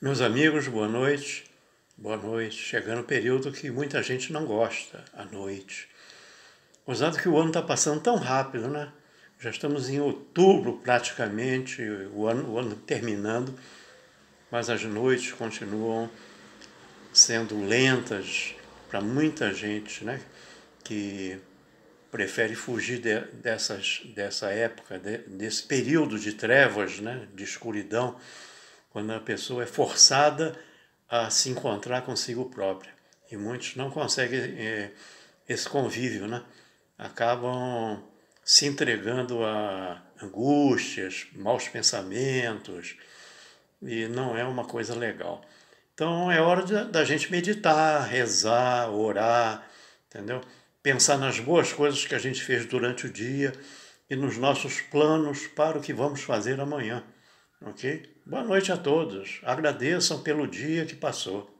Meus amigos, boa noite. Boa noite. Chegando o um período que muita gente não gosta, a noite. Gozado que o ano está passando tão rápido, né? Já estamos em outubro praticamente, o ano, o ano terminando, mas as noites continuam sendo lentas para muita gente, né? Que prefere fugir de, dessas, dessa época, de, desse período de trevas, né? De escuridão quando a pessoa é forçada a se encontrar consigo própria. E muitos não conseguem é, esse convívio, né? Acabam se entregando a angústias, maus pensamentos, e não é uma coisa legal. Então é hora de, da gente meditar, rezar, orar, entendeu? Pensar nas boas coisas que a gente fez durante o dia e nos nossos planos para o que vamos fazer amanhã. Ok? Boa noite a todos. Agradeçam pelo dia que passou.